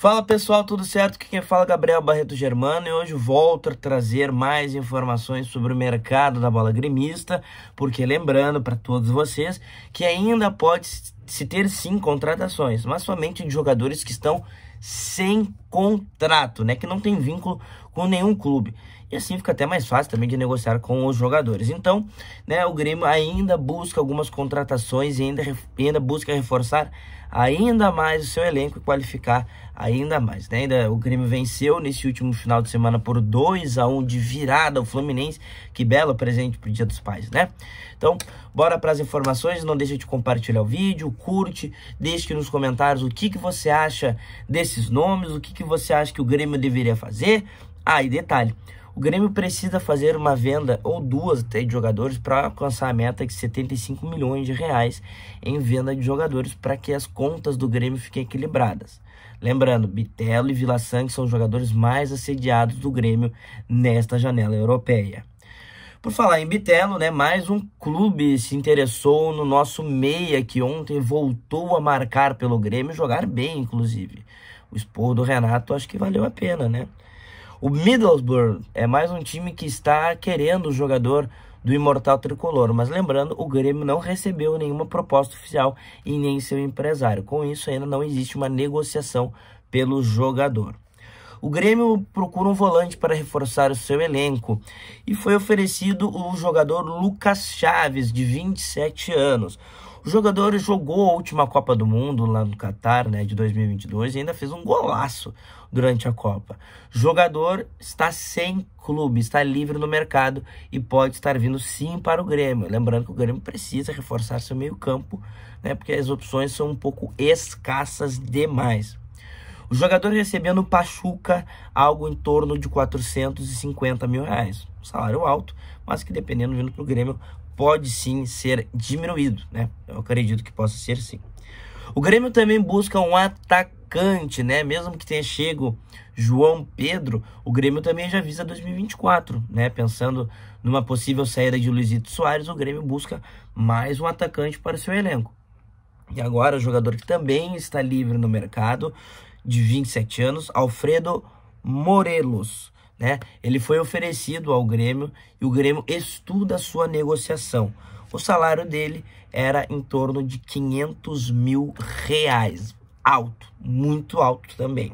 Fala pessoal, tudo certo? Aqui quem fala é Gabriel Barreto Germano e hoje volto a trazer mais informações sobre o mercado da bola gremista, porque lembrando para todos vocês que ainda pode se ter sim contratações, mas somente de jogadores que estão sem contrato, né? Que não tem vínculo com nenhum clube. E assim fica até mais fácil também de negociar com os jogadores. Então, né, o Grêmio ainda busca algumas contratações e ainda, ainda busca reforçar ainda mais o seu elenco e qualificar ainda mais. Né? Ainda, o Grêmio venceu nesse último final de semana por 2 a 1 de virada o Fluminense. Que belo presente pro Dia dos Pais, né? Então, bora para as informações. Não deixe de compartilhar o vídeo, curte, deixe nos comentários o que, que você acha desse esses nomes, o que, que você acha que o Grêmio deveria fazer. Ah, e detalhe, o Grêmio precisa fazer uma venda ou duas até de jogadores para alcançar a meta de 75 milhões de reais em venda de jogadores para que as contas do Grêmio fiquem equilibradas. Lembrando, Bitelo e Vila Sangue são os jogadores mais assediados do Grêmio nesta janela europeia. Por falar em Bitelo, né, mais um clube se interessou no nosso meia que ontem voltou a marcar pelo Grêmio, jogar bem inclusive o esporro do Renato acho que valeu a pena, né? O Middlesbrough é mais um time que está querendo o jogador do Imortal Tricolor, mas lembrando, o Grêmio não recebeu nenhuma proposta oficial e nem seu empresário. Com isso, ainda não existe uma negociação pelo jogador. O Grêmio procura um volante para reforçar o seu elenco e foi oferecido o jogador Lucas Chaves, de 27 anos. O jogador jogou a última Copa do Mundo lá no Catar, né, de 2022, e ainda fez um golaço durante a Copa. O jogador está sem clube, está livre no mercado e pode estar vindo sim para o Grêmio. Lembrando que o Grêmio precisa reforçar seu meio-campo, né, porque as opções são um pouco escassas demais. O jogador recebeu no Pachuca algo em torno de 450 mil reais. Um salário alto, mas que dependendo vindo para o Grêmio pode sim ser diminuído, né? Eu acredito que possa ser sim. O Grêmio também busca um atacante, né? Mesmo que tenha chego João Pedro, o Grêmio também já visa 2024, né? Pensando numa possível saída de Luizito Soares, o Grêmio busca mais um atacante para o seu elenco. E agora o jogador que também está livre no mercado, de 27 anos, Alfredo Morelos né? Ele foi oferecido ao Grêmio e o Grêmio estuda a sua negociação. O salário dele era em torno de 500 mil reais, alto, muito alto também.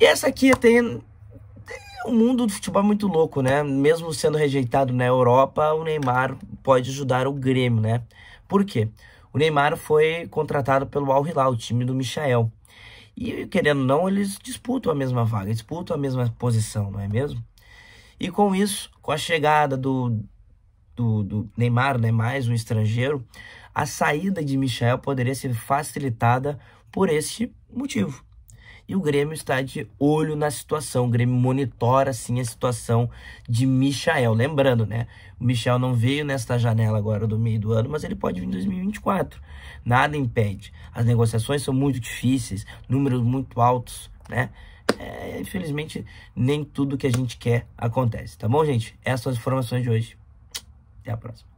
E essa aqui tem o um mundo do futebol é muito louco, né? Mesmo sendo rejeitado na Europa, o Neymar pode ajudar o Grêmio, né? Por quê? O Neymar foi contratado pelo Al Hilal, o time do Michael. E querendo ou não, eles disputam a mesma vaga, disputam a mesma posição, não é mesmo? E com isso, com a chegada do, do, do Neymar, né, mais um estrangeiro, a saída de Michael poderia ser facilitada por este motivo. E o Grêmio está de olho na situação. O Grêmio monitora sim a situação de Michael. Lembrando, né? O Michel não veio nesta janela agora do meio do ano, mas ele pode vir em 2024. Nada impede. As negociações são muito difíceis, números muito altos, né? É, infelizmente, nem tudo que a gente quer acontece, tá bom, gente? Essas são as informações de hoje. Até a próxima.